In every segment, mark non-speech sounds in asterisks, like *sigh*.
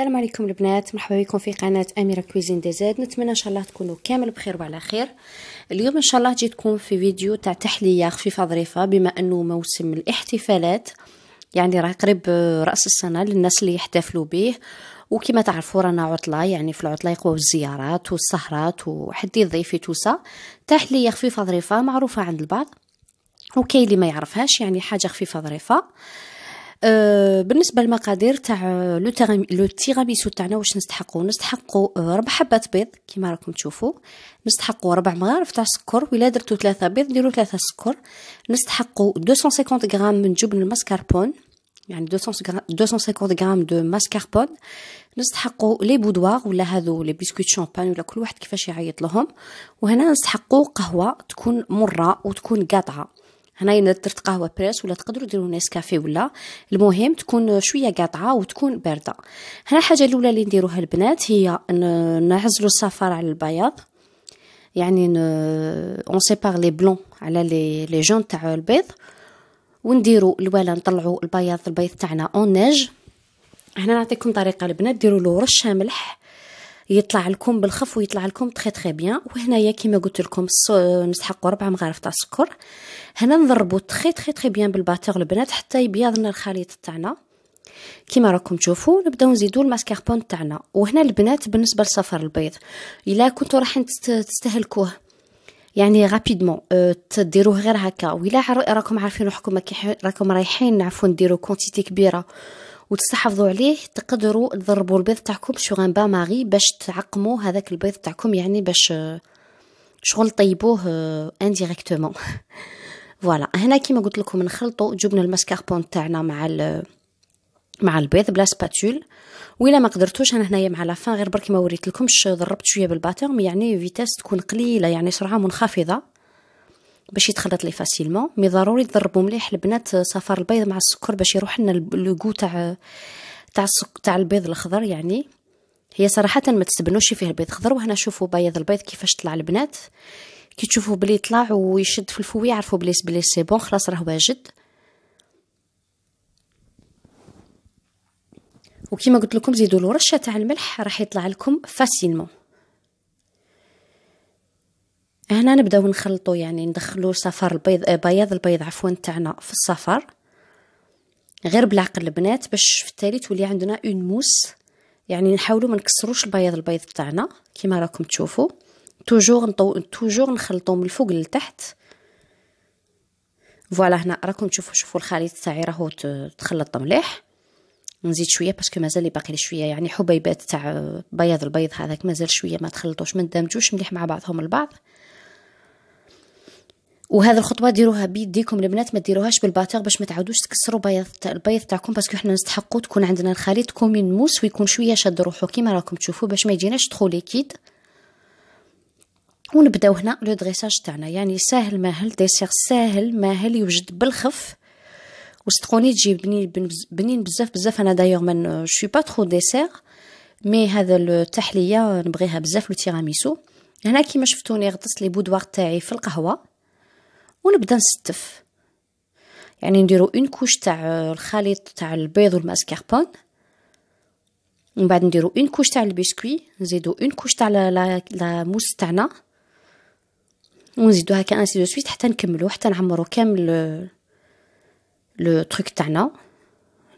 السلام عليكم البنات مرحبا بكم في قناه اميره كويزين دي زاد نتمنى ان شاء الله تكونوا كامل بخير وعلى خير اليوم ان شاء الله جيتكم في فيديو تاع تحليه خفيفه ظريفه بما انه موسم الاحتفالات يعني راه قريب راس السنه للناس اللي يحتفلوا به وكما تعرفوا رانا عطله يعني في العطله يقواو الزيارات والسهرات وحدي الضيف توسا تحليه خفيفه ظريفه معروفه عند البعض وكاين اللي ما يعرفهاش يعني حاجه خفيفه ظريفه أه، بالنسبه للمقادير تاع لو تيراميسو تاعنا واش نستحقوا نستحقوا ربع حبات بيض كما راكم تشوفوا نستحقوا ربع مغارف تاع سكر ولا درتو ثلاثه بيض ديروا ثلاثه سكر نستحقوا 250 غرام من جبن الماسكاربون يعني 250 غرام دو ماسكاربون نستحقوا لي بودوار ولا هذو لي بيسكويت شامبان ولا كل واحد كيفاش يعيط لهم وهنا نستحقوا قهوه تكون مره وتكون قاطعه هنايا درت قهوه بريس ولا تقدروا ديروا نسكافيه ولا المهم تكون شويه قاطعه وتكون بارده هنا الحاجه الاولى اللي نديروها البنات هي نعزلوا الصفار على البياض يعني اون سيبار لي بلون على لي لي جون تاع البيض ونديروا الوالا نطلعوا البياض البيض تاعنا اون نيج هنا نعطيكم طريقه البنات ديروا له رشه ملح يطلع لكم بالخف ويطلع لكم تخي تخي بيان وهنايا كيما قلت لكم نسحقوا ربع مغارف تاع السكر هنا نضربوا تخي تخي تخي بيان بالباتور البنات حتى يبيض لنا الخليط تاعنا كيما راكم تشوفوا نبداو نزيدوا الماسكاربون تاعنا وهنا البنات بالنسبه للصفر البيض الا كنتو رايحين تستهلكوه يعني غابيدمون أه، تديروه غير هكا الا راكم عارفين روحكم راكم رايحين عفوا نديرو كونتيتي كبيره وتستحفظوا عليه تقدروا تضربوا البيض تاعكم شغان با ماغي باش تعقموا هذاك البيض تاعكم يعني باش شغل طيبوه انديريكتومون آه، فوالا *laughs* هنا كيما قلت لكم نخلطوا جبنا الماسكاربون تاعنا مع مع البيض بلا سباتول وإلا ما قدرتوش انا هنايا مع لافان غير برك ما وريت لكمش ضربت شويه بالباتر يعني فيتاس تكون قليله يعني سرعه منخفضه باش يتخلط لي فاسيلمون مي ضروري تضربوا مليح البنات صفار البيض مع السكر باش يروح لنا لوغو تاع تاع تاع البيض الاخضر يعني هي صراحة ما تستبنوش فيه البيض خضر وهنا شوفوا بيض البيض كيفاش طلع البنات كي تشوفوا بلي طلع ويشد في الفوي يعرفوا بلي بلي سي بون خلاص راه واجد وكيما قلت لكم زيدوا له رشه تاع الملح راح يطلع لكم فاسيلمون هنا نبداو نخلطو يعني ندخلو صفار البيض بياض البيض عفوا تاعنا في الصفار غير بالعقل البنات باش في التالي تولي عندنا اون موس يعني نحاولو ما نكسروش البياض البيض تاعنا كيما راكم تشوفو توجور نطو... توجور نخلطو من الفوق للتحت فوالا هنا راكم تشوفو شوفو الخليط تاعي راهو تخلط مليح نزيد شويه باسكو مازال لي باقي شويه يعني حبيبات تاع بياض البيض هذاك مازال شويه ما تخلطوش ما ندمجوش مليح مع بعضهم البعض وهذه الخطوه ديروها بيديكم البنات ما ديروهاش بالباتيغ باش ما تعاودوش تكسروا بيض البيض تاعكم باسكو حنا نستحقوا تكون عندنا الخليط كومين موس ويكون شويه شاد روحو كيما راكم تشوفوا باش ما يجيناش تخو ليكيد ونبداو هنا لو دريساج تاعنا يعني ساهل ماهل ديسير ساهل ماهل يوجد بالخف وصدقوني تجي بنين بنين بزاف بزاف انا دايوغ من شوي با ترو ديسير مي هذا التحليه نبغيها بزاف لو تيراميسو هنا كيما شفتوني غطست لي بودوار تاعي في القهوه ونبدا نستف يعني نديرو اون كوش تاع الخليط تاع البيض والماسكاربون ومن بعد نديرو اون كوش تاع البسكوي نزيدو اون كوش تاع لا لا موس تاعنا ونزيدو هكا انسي دو سويت حتى نكملو حتى نعمرو كامل لو تروك تاعنا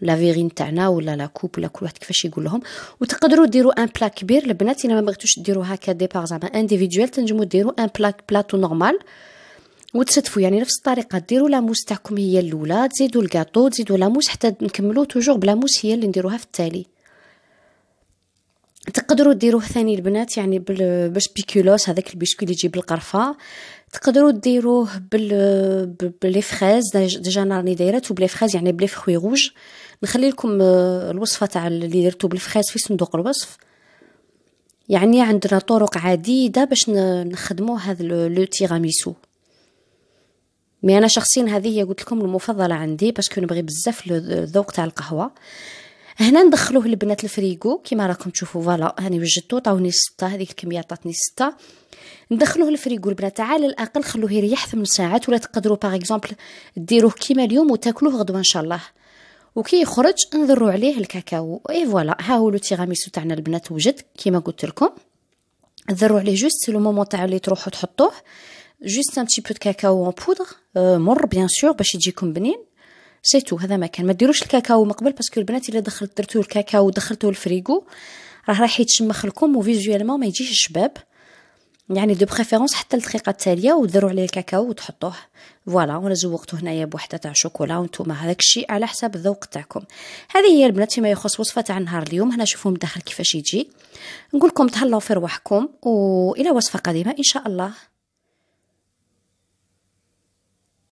لا فيغين تاعنا ولا لا كوب ولا كل واحد كيفاش يقول لهم وتقدروا ديروا ان بلا كبير البنات الا ما بغيتوش ديروا هكا ديبار زعما انديفيدوال تنجموا ديروا ان بلا بلاطو نورمال وتصدفوا يعني نفس الطريقه ديروا لاموس تاعكم هي الاولى تزيدوا الكاطو تزيدوا لاموس حتى نكملوا توجور بلاموس هي اللي نديروها في التالي تقدروا ديروه ثاني البنات يعني بالبيكولوس هذاك البيسكوي اللي يجيب القرفه تقدروا ديروه بال بلي فريز ديجا انا راني دايرته بلي فريز يعني بلي فخوي روج نخلي لكم آه، الوصفه تاع اللي درتو بالفخاز في صندوق الوصف يعني عندنا طرق عديده باش نخدموا هذا لو تيراميسو مي انا شخصيا هذه هي قلت لكم المفضله عندي باسكو نبغي بزاف الذوق تاع القهوه هنا ندخلوه البنات الفريغو كيما راكم تشوفوا فوالا هاني وجدتو طاوني ستة هذيك الكميه عطاتني ستة ندخلوه الفريغو البنات على الاقل خلوه يريح ثمن ساعات ولا تقدروا باغ اكزومبل ديروه كيما اليوم وتاكلوه غدوه ان شاء الله وكي يخرج نذروا عليه الكاكاو اي فوالا ها هو لو تيغاميسو تاعنا البنات وجد كيما قلت لكم ذروا عليه جوست لو مومون تاع اللي تروحوا تحطوه جوست ان تي بو كاكاو اون بودر مر بيان سور باش يجيكم بنين سي تو هذا ما كان ما ديروش الكاكاو من قبل باسكو البنات الا دخلت درتو الكاكاو ودخلتوه الفريغو راه راح يتشمخ لكم وفيزوالمون ما يجيش الشباب يعني دو بريفيرونس حتى الدقيقه التاليه وديروا عليه الكاكاو وتحطوه فوالا وانا زوقته هنايا بوحده تاع شوكولا وانتم هذاك الشيء على حساب الذوق تاعكم هذه هي البنات فيما يخص وصفه تاع نهار اليوم هنا شوفوا من الداخل كيفاش يجي نقول لكم تهلاو في رواحكم والى وصفه قادمه ان شاء الله